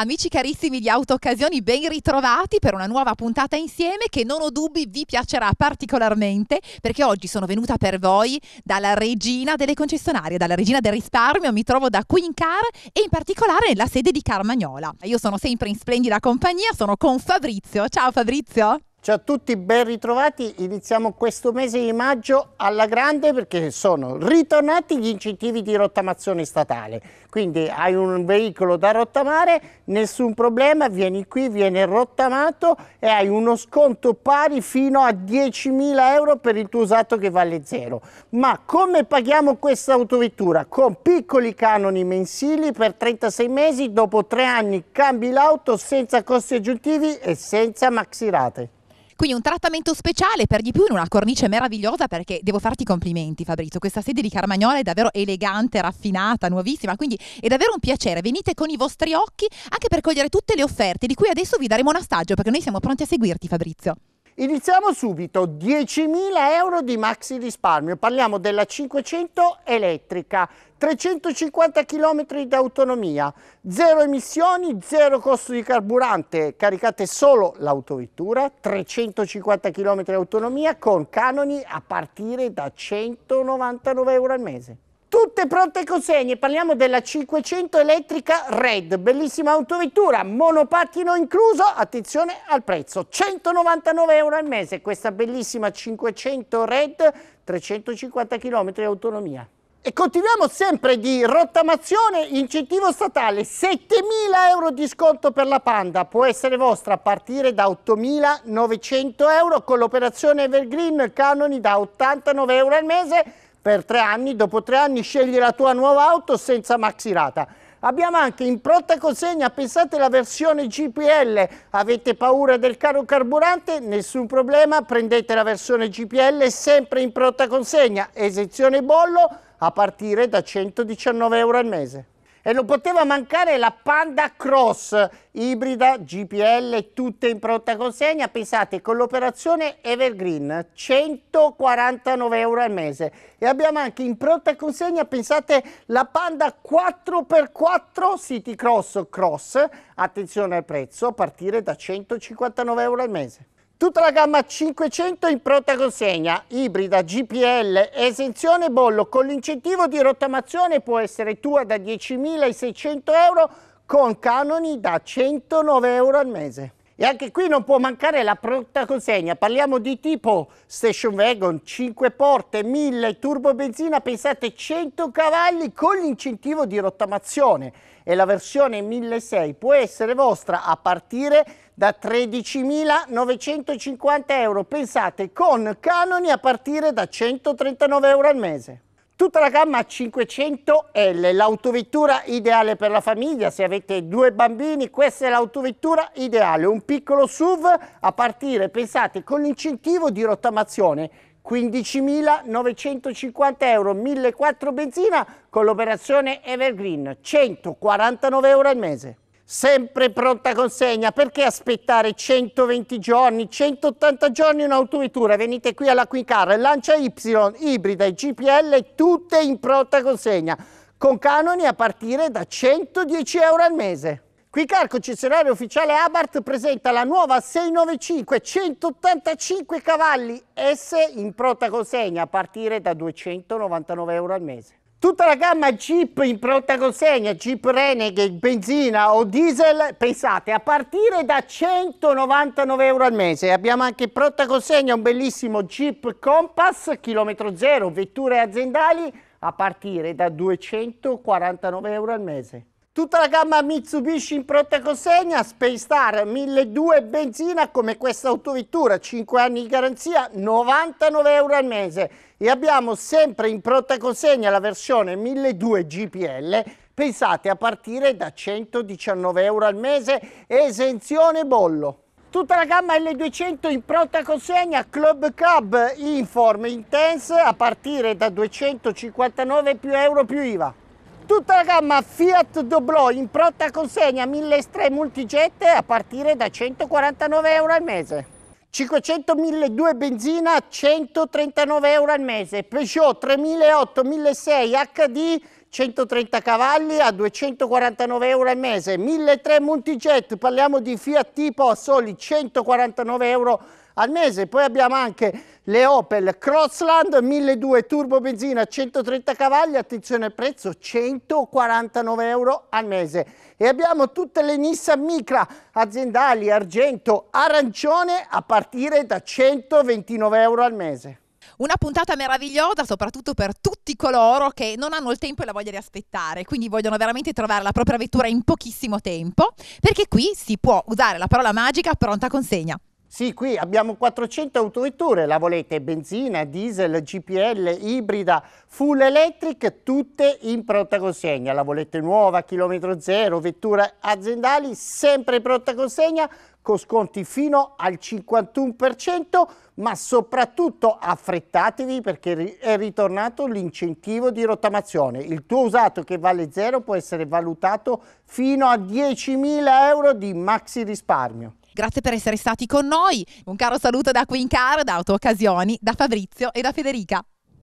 Amici carissimi di Auto Occasioni, ben ritrovati per una nuova puntata insieme che non ho dubbi vi piacerà particolarmente perché oggi sono venuta per voi dalla regina delle concessionarie, dalla regina del risparmio, mi trovo da Queen Car e in particolare nella sede di Carmagnola. Io sono sempre in splendida compagnia, sono con Fabrizio. Ciao Fabrizio! Ciao a tutti, ben ritrovati. Iniziamo questo mese di maggio alla grande perché sono ritornati gli incentivi di rottamazione statale. Quindi hai un veicolo da rottamare, nessun problema, vieni qui, viene rottamato e hai uno sconto pari fino a 10.000 euro per il tuo usato che vale zero. Ma come paghiamo questa autovettura? Con piccoli canoni mensili per 36 mesi, dopo 3 anni cambi l'auto senza costi aggiuntivi e senza maxi rate. Quindi un trattamento speciale per di più in una cornice meravigliosa perché devo farti complimenti Fabrizio, questa sede di Carmagnola è davvero elegante, raffinata, nuovissima, quindi è davvero un piacere, venite con i vostri occhi anche per cogliere tutte le offerte di cui adesso vi daremo un assaggio perché noi siamo pronti a seguirti Fabrizio. Iniziamo subito, 10.000 euro di maxi risparmio, parliamo della 500 elettrica, 350 km di autonomia, zero emissioni, zero costo di carburante, caricate solo l'autovettura, 350 km di autonomia con canoni a partire da 199 euro al mese tutte pronte consegne, parliamo della 500 elettrica Red, bellissima autovettura, monopattino incluso, attenzione al prezzo, 199 euro al mese questa bellissima 500 Red, 350 km di autonomia. E continuiamo sempre di rottamazione, incentivo statale, 7.000 euro di sconto per la Panda, può essere vostra a partire da 8.900 euro con l'operazione Evergreen, canoni da 89 euro al mese, per tre anni, dopo tre anni scegli la tua nuova auto senza maxirata. Abbiamo anche in pronta consegna, pensate la versione GPL, avete paura del caro carburante? Nessun problema, prendete la versione GPL sempre in pronta consegna, esenzione bollo a partire da 119 euro al mese e non poteva mancare la Panda Cross ibrida GPL tutte in pronta consegna pensate con l'operazione Evergreen 149 euro al mese e abbiamo anche in pronta consegna pensate la Panda 4x4 City Cross Cross attenzione al prezzo a partire da 159 euro al mese Tutta la gamma 500 in pronta consegna, ibrida, GPL, esenzione bollo con l'incentivo di rottamazione può essere tua da 10.600 euro con canoni da 109 euro al mese. E anche qui non può mancare la pronta consegna. Parliamo di tipo station wagon, 5 porte, 1000 turbo benzina, pensate 100 cavalli con l'incentivo di rottamazione. E la versione 1.600 può essere vostra a partire da 13.950 euro, pensate, con canoni a partire da 139 euro al mese. Tutta la gamma 500L, l'autovettura ideale per la famiglia, se avete due bambini questa è l'autovettura ideale, un piccolo SUV a partire, pensate, con l'incentivo di rottamazione 15.950 euro, 1.400 benzina con l'operazione Evergreen, 149 euro al mese sempre pronta consegna, perché aspettare 120 giorni, 180 giorni un'autovettura? Venite qui alla Quincar, Lancia Y, ibrida e GPL, tutte in pronta consegna, con canoni a partire da 110 euro al mese. Quicar concessionario ufficiale Abarth presenta la nuova 695 185 cavalli S in pronta consegna a partire da 299 euro al mese. Tutta la gamma Jeep in pronta consegna, Jeep Renegade, benzina o diesel, pensate, a partire da 199 euro al mese. Abbiamo anche in pronta consegna un bellissimo Jeep Compass, chilometro zero, vetture aziendali, a partire da 249 euro al mese. Tutta la gamma Mitsubishi in pronta consegna, Space Star 1200 benzina come questa autovettura, 5 anni di garanzia, 99 euro al mese. E abbiamo sempre in pronta consegna la versione 1200 GPL, pensate a partire da 119 euro al mese, esenzione bollo. Tutta la gamma L200 in pronta consegna, Club Cab Inform Intense a partire da 259 più euro più IVA tutta la gamma Fiat Doblò in pronta consegna 1.300 multijet a partire da 149 euro al mese. 500 1.200 benzina 139 euro al mese, Peugeot 3008 1.600 HD 130 cavalli a 249 euro al mese, 1.300 multijet, parliamo di Fiat tipo a soli 149 euro al mese al mese. Poi abbiamo anche le Opel Crossland 1200 turbo benzina 130 cavalli, attenzione al prezzo 149 euro al mese. E abbiamo tutte le Nissan Micra aziendali argento arancione a partire da 129 euro al mese. Una puntata meravigliosa, soprattutto per tutti coloro che non hanno il tempo e la voglia di aspettare, quindi vogliono veramente trovare la propria vettura in pochissimo tempo, perché qui si può usare la parola magica pronta consegna. Sì, qui abbiamo 400 autovetture, la volete benzina, diesel, GPL, ibrida, full electric, tutte in pronta consegna. La volete nuova, chilometro zero, vetture aziendali, sempre in pronta consegna, con sconti fino al 51%, ma soprattutto affrettatevi perché è ritornato l'incentivo di rottamazione. Il tuo usato che vale zero può essere valutato fino a 10.000 euro di maxi risparmio. Grazie per essere stati con noi. Un caro saluto da qui in Car, da Auto Occasioni, da Fabrizio e da Federica.